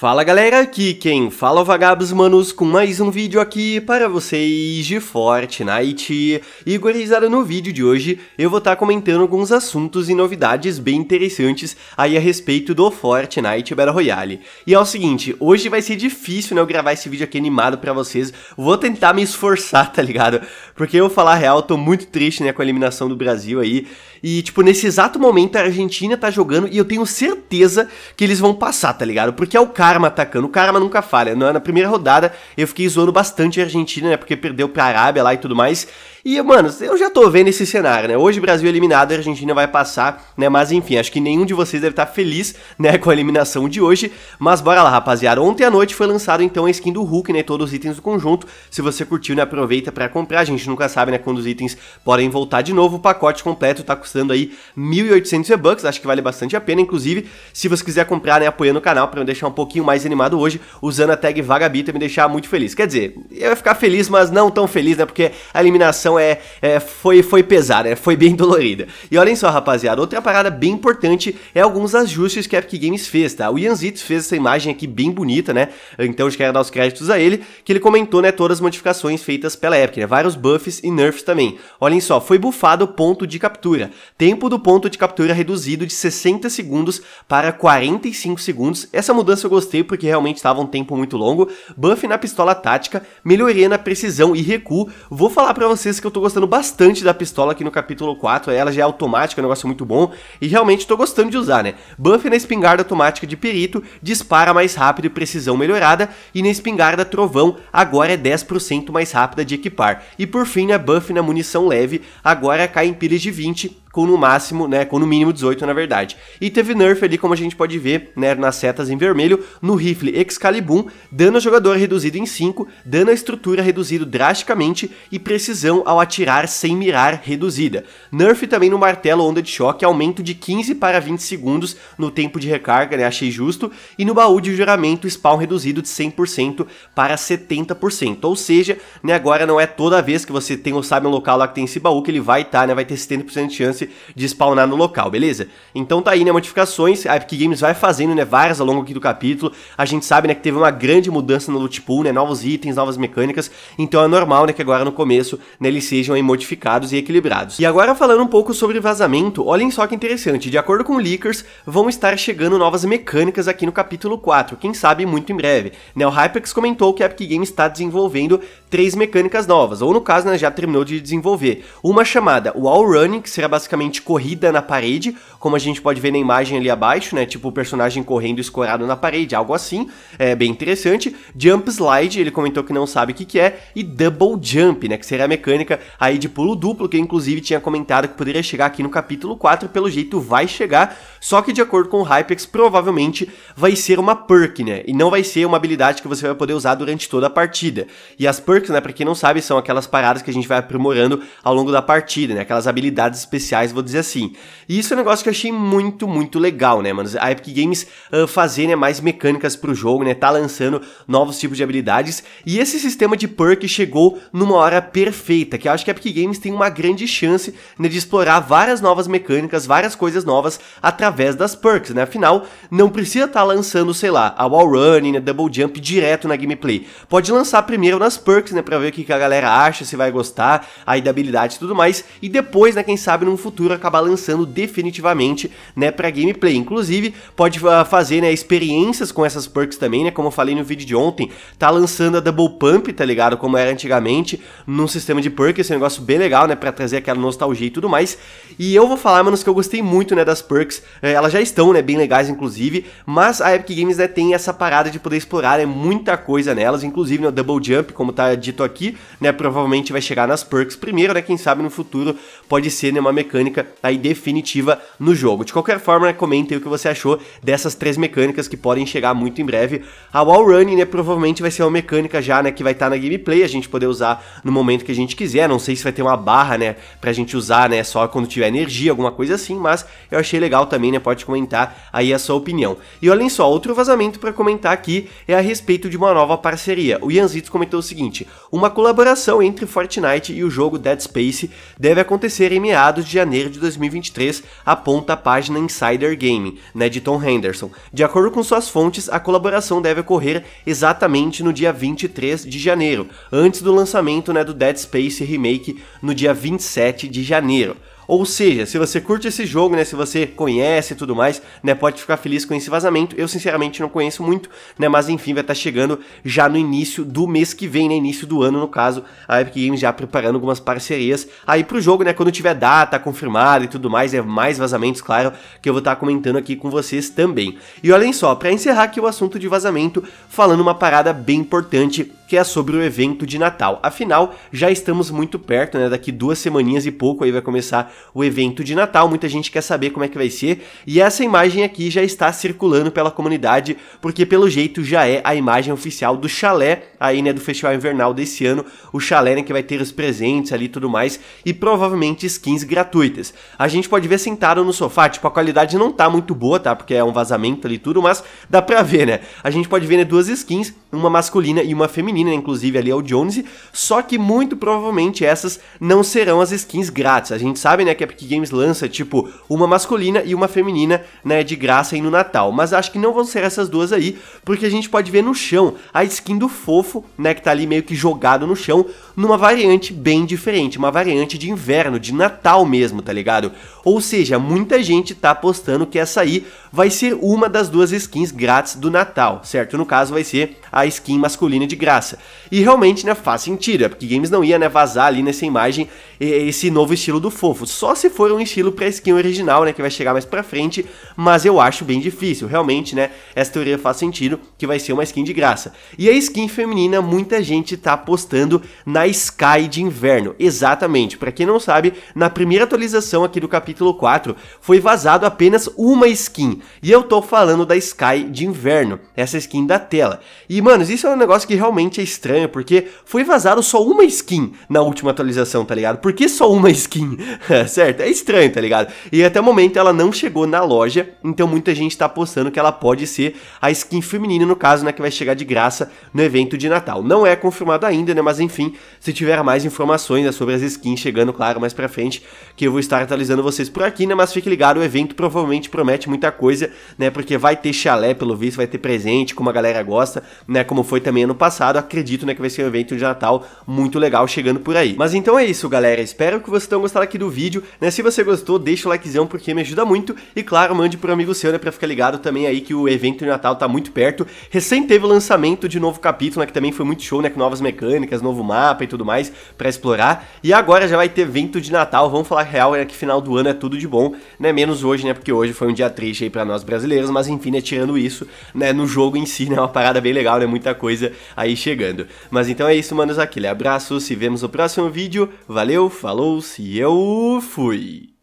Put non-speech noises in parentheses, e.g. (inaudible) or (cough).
Fala galera, aqui quem fala é Vagabos Manos com mais um vídeo aqui para vocês de Fortnite. E gurizada, no vídeo de hoje eu vou estar tá comentando alguns assuntos e novidades bem interessantes aí a respeito do Fortnite Battle Royale. E é o seguinte, hoje vai ser difícil né, eu gravar esse vídeo aqui animado para vocês, vou tentar me esforçar, (laughs) tá ligado? Porque eu falar a real, tô muito triste né, com a eliminação do Brasil aí. E tipo, nesse exato momento a Argentina tá jogando e eu tenho certeza que eles vão passar, tá ligado? Porque é o cara Karma atacando. O Karma nunca falha. Na, na primeira rodada eu fiquei zoando bastante a Argentina, né? Porque perdeu pra Arábia lá e tudo mais. E, mano, eu já tô vendo esse cenário, né? Hoje Brasil eliminado, a Argentina vai passar, né? Mas enfim, acho que nenhum de vocês deve estar tá feliz, né, (laughs) com a eliminação de hoje. Mas bora lá, rapaziada. Ontem à noite foi lançado então a skin do Hulk, né? Todos os itens do conjunto. Se você curtiu, né, aproveita para comprar. A gente nunca sabe, né, quando os itens podem voltar de novo. O pacote completo tá custando aí 1.800 e-bucks, acho que vale bastante a pena. Inclusive, se você quiser comprar, né, apoiando o canal para deixar um pouquinho pouquinho mais animado hoje usando a tag Vagabita me deixar muito feliz. Quer dizer, eu ia ficar feliz, mas não tão feliz, né? Porque a eliminação é, é foi, foi pesada, né? foi bem (laughs) dolorida. E olhem só, rapaziada, outra parada bem importante é alguns ajustes que a Epic Games fez, tá? O Ian Zitz fez essa imagem aqui bem bonita, né? Então eu quero dar os créditos a ele, que ele comentou, né, todas as modificações feitas pela Epic, né? Vários buffs e nerfs também. Olhem só, foi bufado o ponto de captura. Tempo do ponto de captura reduzido de 60 segundos para 45 segundos. Essa mudança eu gostei gostei porque realmente estava um tempo muito longo. Buff na pistola tática, melhoria na precisão e recuo. Vou falar para vocês que eu tô gostando bastante da pistola aqui no capítulo 4, ela já é automática, é um negócio muito bom, e realmente tô gostando de usar, né? Buff na espingarda automática de perito, dispara mais rápido e precisão melhorada, e na espingarda trovão, agora é 10% mais rápida de equipar. E por fim, a buff na munição leve, agora cai em pilhas de 20, com no máximo, né, com no mínimo 18 na verdade. E teve nerf ali, como a gente pode ver, né, nas setas em vermelho, no rifle Excalibur, dano ao jogador reduzido em 5, dano à estrutura reduzido drasticamente e precisão ao atirar sem mirar reduzida. Nerf também no martelo onda de choque, aumento de 15 para 20 segundos no tempo de recarga, né, achei justo, e no baú de juramento spawn reduzido de 100% para 70%. Ou seja, né, agora não é toda vez que você tem ou sabe um local lá que tem esse baú que ele vai estar, tá, né, vai ter 70% de chance de spawnar no local, beleza? Então tá aí, né, modificações, a Epic Games vai fazendo, né, várias ao longo aqui do capítulo. A gente sabe, né, que teve uma grande mudança no loot pool, né, novos itens, novas mecânicas. Então é normal, né, que agora no começo, né, eles sejam aí, modificados e equilibrados. E agora falando um pouco sobre vazamento, olhem só que interessante. De acordo com leakers, vão estar chegando novas mecânicas aqui no capítulo 4, quem sabe muito em breve. Né, o Hypex comentou que a Epic Games está desenvolvendo três mecânicas novas, ou no caso, né, já terminou de desenvolver. Uma chamada Wall Running, que será basicamente basicamente corrida na parede, como a gente pode ver na imagem ali abaixo, né? Tipo o personagem correndo escorado na parede, algo assim, é bem interessante. Jump slide, ele comentou que não sabe o que, que é, e double jump, né? Que seria a mecânica aí de pulo duplo, que eu inclusive tinha comentado que poderia chegar aqui no capítulo 4, pelo jeito vai chegar, só que de acordo com o Hypex, provavelmente vai ser uma perk, né? E não vai ser uma habilidade que você vai poder usar durante toda a partida. E as perks, né, pra quem não sabe, são aquelas paradas que a gente vai aprimorando ao longo da partida, né? Aquelas habilidades especiais sociais, vou dizer assim. E isso é um negócio que eu achei muito, muito legal, né, mano? A Epic Games uh, fazer né, mais mecânicas pro jogo, né? Tá lançando novos tipos de habilidades. E esse sistema de perk chegou numa hora perfeita, que eu acho que a Epic Games tem uma grande chance né, de explorar várias novas mecânicas, várias coisas novas através das perks, né? Afinal, não precisa estar tá lançando, sei lá, a wall running, a né, double jump direto na gameplay. Pode lançar primeiro nas perks, né? Pra ver o que, que a galera acha, se vai gostar, aí da habilidade e tudo mais. E depois, né, quem sabe num futuro futuro acabar lançando definitivamente, né, para gameplay. Inclusive, pode uh, fazer, né, experiências com essas perks também, né, como eu falei no vídeo de ontem, tá lançando a Double Pump, tá ligado, como era antigamente, num sistema de perks, esse é um negócio bem legal, né, para trazer aquela nostalgia e tudo mais. E eu vou falar, manos, que eu gostei muito, né, das perks. É, elas já estão, né, bem legais inclusive, mas a Epic Games né, tem essa parada de poder explorar né, muita coisa nelas, inclusive no né, Double Jump, como tá dito aqui, né, provavelmente vai chegar nas perks primeiro, né, quem sabe no futuro pode ser né, uma mecânica mecânica aí definitiva no jogo. De qualquer forma, né, aí o que você achou dessas três mecânicas que podem chegar muito em breve. A wall running, né, provavelmente vai ser uma mecânica já, né, que vai estar tá na gameplay, a gente poder usar no momento que a gente quiser. Não sei se vai ter uma barra, né, pra gente usar, né, só quando tiver energia, alguma coisa assim, mas eu achei legal também, né, pode comentar aí a sua opinião. E olhem só, outro vazamento para comentar aqui é a respeito de uma nova parceria. O Ianzitos comentou o seguinte: uma colaboração entre Fortnite e o jogo Dead Space deve acontecer em meados de janeiro janeiro de 2023, aponta a página Insider Gaming, né, de Tom Henderson. De acordo com suas fontes, a colaboração deve ocorrer exatamente no dia 23 de janeiro, antes do lançamento né, do Dead Space Remake no dia 27 de janeiro. Ou seja, se você curte esse jogo, né, se você conhece e tudo mais, né, pode ficar feliz com esse vazamento. Eu sinceramente não conheço muito, né, mas enfim, vai estar tá chegando já no início do mês que vem, né, início do ano no caso, a Epic Games já preparando algumas parcerias aí pro jogo, né, quando tiver data confirmada e tudo mais, é né, mais vazamentos, claro, que eu vou estar tá comentando aqui com vocês também. E olhem só, para encerrar aqui o assunto de vazamento, falando uma parada bem importante que é sobre o evento de Natal. Afinal, já estamos muito perto, né? Daqui duas semaninhas e pouco aí vai começar o evento de Natal. Muita gente quer saber como é que vai ser. E essa imagem aqui já está circulando pela comunidade, porque pelo jeito já é a imagem oficial do chalé aí, né, do Festival Invernal desse ano, o chalé, né, que vai ter os presentes ali e tudo mais, e provavelmente skins gratuitas. A gente pode ver sentado no sofá, tipo, a qualidade não tá muito boa, tá, porque é um vazamento ali e tudo, mas dá pra ver, né. A gente pode ver, né, duas skins, uma masculina e uma feminina, né, inclusive ali é o Jones, só que muito provavelmente essas não serão as skins grátis. A gente sabe, né, que a Epic Games lança, tipo, uma masculina e uma feminina, né, de graça aí no Natal, mas acho que não vão ser essas duas aí, porque a gente pode ver no chão a skin do fofo né, que tá ali meio que jogado no chão, numa variante bem diferente, uma variante de inverno, de Natal mesmo, tá ligado? Ou seja, muita gente tá apostando que essa aí vai ser uma das duas skins grátis do Natal, certo? No caso vai ser a skin masculina de graça. E realmente, né, faz sentido, é porque Games não ia, né, vazar ali nessa imagem esse novo estilo do fofo. Só se for um estilo pra skin original, né, que vai chegar mais pra frente, mas eu acho bem difícil, realmente, né, essa teoria faz sentido, que vai ser uma skin de graça. E a skin feminina, muita gente tá apostando na Sky de inverno, exatamente, pra quem não sabe, na primeira atualização aqui do capítulo 4, foi vazado apenas uma skin, e eu tô falando da Sky de inverno, essa skin da tela. E, manos, isso é um negócio que realmente é estranho, porque foi vazado só uma skin na última atualização, tá ligado? Por por que só uma (laughs) skin? É, certo? É estranho, tá ligado? E até o momento ela não chegou na loja, então muita gente tá apostando que ela pode ser a skin feminina, no caso, né, que vai chegar de graça no evento de Natal. Não é confirmado ainda, né, mas enfim, se tiver mais informações né, sobre as skins chegando, claro, mais pra frente, que eu vou estar atualizando vocês por aqui, né, mas fique ligado, o evento provavelmente promete muita coisa, né, porque vai ter chalé, pelo visto, vai ter presente, como a galera gosta, né, como foi também ano passado, acredito, né, que vai ser um evento de Natal muito legal chegando por aí. Mas então é isso, galera, galera, espero que vocês tenham gostado aqui do vídeo, né? Se você gostou, deixa o likezão porque me ajuda muito e claro, mande pro amigo seu, né, pra ficar ligado também aí que o evento de Natal tá muito perto. Recém teve o lançamento de novo capítulo, né, que também foi muito show, né, com novas mecânicas, novo mapa e tudo mais para explorar. E agora já vai ter evento de Natal, vamos falar real, né, que final do ano é tudo de bom, né, menos hoje, né, porque hoje foi um dia triste aí para nós brasileiros, mas enfim, né, tirando isso, né, no jogo em si, né, é uma parada bem legal, né, muita coisa aí chegando. Mas então é isso, manos, aquele abraço, se vemos no próximo vídeo, valeu! falou-se eu fui!